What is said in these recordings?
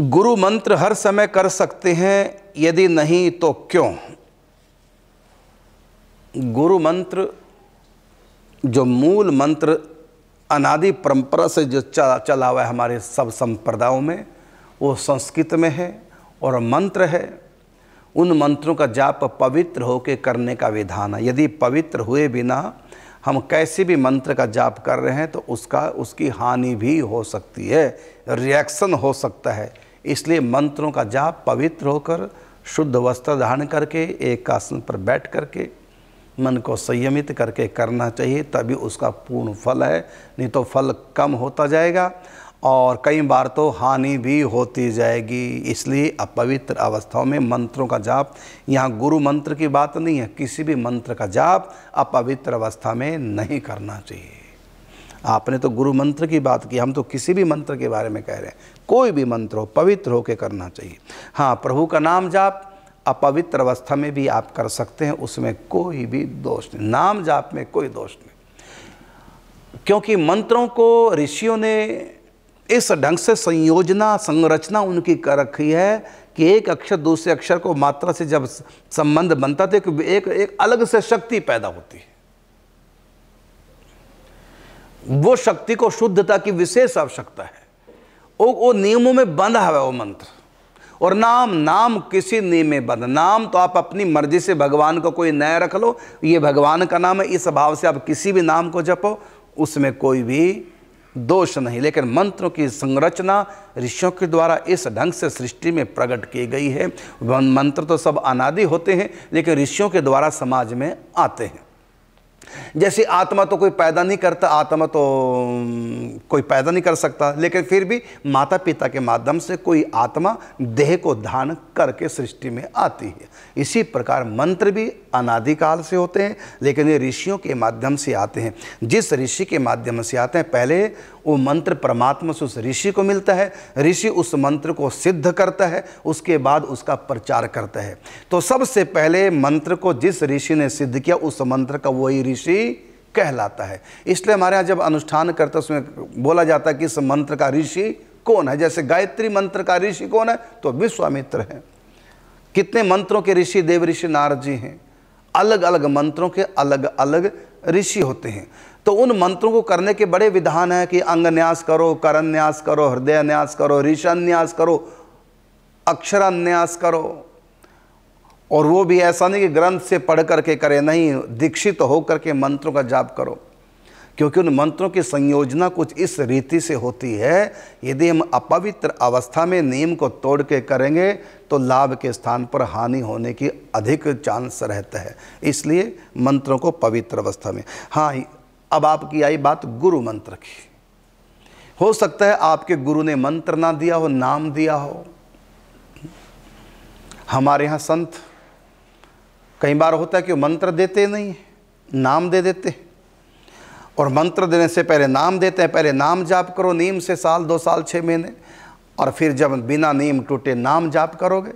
गुरु मंत्र हर समय कर सकते हैं यदि नहीं तो क्यों गुरु मंत्र जो मूल मंत्र अनादि परंपरा से जो चला हुआ है हमारे सब संप्रदायों में वो संस्कृत में है और मंत्र है उन मंत्रों का जाप पवित्र होकर करने का विधान है यदि पवित्र हुए बिना हम कैसे भी मंत्र का जाप कर रहे हैं तो उसका उसकी हानि भी हो सकती है रिएक्शन हो सकता है इसलिए मंत्रों का जाप पवित्र होकर शुद्ध वस्त्र धारण करके एक आसन पर बैठ करके मन को संयमित करके करना चाहिए तभी उसका पूर्ण फल है नहीं तो फल कम होता जाएगा और कई बार तो हानि भी होती जाएगी इसलिए अपवित्र अवस्थाओं में मंत्रों का जाप यहाँ गुरु मंत्र की बात नहीं है किसी भी मंत्र का जाप अपवित्र अवस्था में नहीं करना चाहिए आपने तो गुरु मंत्र की बात की हम तो किसी भी मंत्र के बारे में कह रहे हैं कोई भी मंत्र हो पवित्र होकर करना चाहिए हाँ प्रभु का नाम जाप अपवित्र अवस्था में भी आप कर सकते हैं उसमें कोई भी दोष नहीं नाम जाप में कोई दोष नहीं क्योंकि मंत्रों को ऋषियों ने इस ढंग से संयोजना संरचना उनकी कर रखी है कि एक अक्षर दूसरे अक्षर को मात्रा से जब संबंध बनता तो एक एक अलग से शक्ति पैदा होती है वो शक्ति को शुद्धता की विशेष आवश्यकता है वो वो नियमों में बंधा हुआ है वो मंत्र और नाम नाम किसी नियम में बंद नाम तो आप अपनी मर्जी से भगवान को कोई नया रख लो ये भगवान का नाम है इस भाव से आप किसी भी नाम को जपो उसमें कोई भी दोष नहीं लेकिन मंत्रों की संरचना ऋषियों के द्वारा इस ढंग से सृष्टि में प्रकट की गई है मंत्र तो सब अनादि होते हैं लेकिन ऋषियों के द्वारा समाज में आते हैं जैसे आत्मा तो कोई पैदा नहीं करता आत्मा तो कोई पैदा नहीं कर सकता लेकिन फिर भी माता पिता के माध्यम से कोई आत्मा देह को धारण करके सृष्टि में आती है इसी प्रकार मंत्र भी अनादिकाल से होते हैं लेकिन ये ऋषियों के माध्यम से आते हैं जिस ऋषि के माध्यम से आते हैं पहले वो मंत्र परमात्मा से उस ऋषि को मिलता है ऋषि उस मंत्र को सिद्ध करता है उसके बाद उसका प्रचार करता है तो सबसे पहले मंत्र को जिस ऋषि ने सिद्ध किया उस मंत्र का वही ऋषि ऋषि कहलाता है इसलिए हमारे यहाँ जब अनुष्ठान करते उसमें बोला जाता है कि इस मंत्र का ऋषि कौन है जैसे गायत्री मंत्र का ऋषि कौन है तो विश्वामित्र है कितने मंत्रों के ऋषि देव ऋषि नारद जी हैं अलग अलग मंत्रों के अलग अलग ऋषि होते हैं तो उन मंत्रों को करने के बड़े विधान हैं कि अंग न्यास करो करण न्यास करो हृदय न्यास करो ऋषान्यास करो अक्षरान्यास करो और वो भी ऐसा नहीं कि ग्रंथ से पढ़ करके करें नहीं दीक्षित होकर के मंत्रों का जाप करो क्योंकि उन मंत्रों की संयोजना कुछ इस रीति से होती है यदि हम अपवित्र अवस्था में नियम को तोड़ के करेंगे तो लाभ के स्थान पर हानि होने की अधिक चांस रहता है इसलिए मंत्रों को पवित्र अवस्था में हाँ अब आपकी आई बात गुरु मंत्र की हो सकता है आपके गुरु ने मंत्र ना दिया हो नाम दिया हो हमारे यहाँ संत कई बार होता है कि वो मंत्र देते नहीं नाम दे देते और मंत्र देने से पहले नाम देते हैं पहले नाम जाप करो नीम से साल दो साल छः महीने और फिर जब बिना नीम टूटे नाम जाप करोगे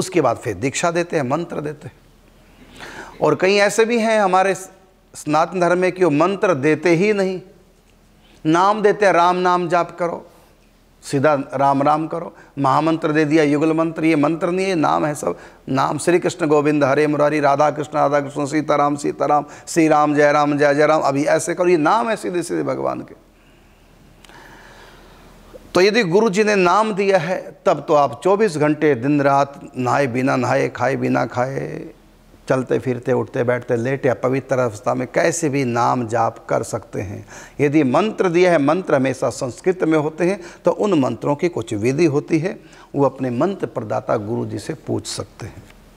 उसके बाद फिर दीक्षा देते हैं मंत्र देते हैं और कई ऐसे भी हैं हमारे स्नातन धर्म में कि वो मंत्र देते ही नहीं नाम देते हैं राम नाम जाप करो सीधा राम राम करो महामंत्र दे दिया युगल मंत्र ये मंत्र नहीं है नाम है सब नाम श्री कृष्ण गोविंद हरे मुरारी राधा कृष्ण राधा कृष्ण सीताराम सीताराम श्री राम जय राम जय जय राम अभी ऐसे करो ये नाम है सीधे सीधे भगवान के तो यदि गुरु जी ने नाम दिया है तब तो आप 24 घंटे दिन रात नहाए बिना नहाए खाए बिना खाए चलते फिरते उठते बैठते लेटे पवित्र अवस्था में कैसे भी नाम जाप कर सकते हैं यदि मंत्र दिया है मंत्र हमेशा संस्कृत में होते हैं तो उन मंत्रों की कुछ विधि होती है वो अपने मंत्र प्रदाता गुरु जी से पूछ सकते हैं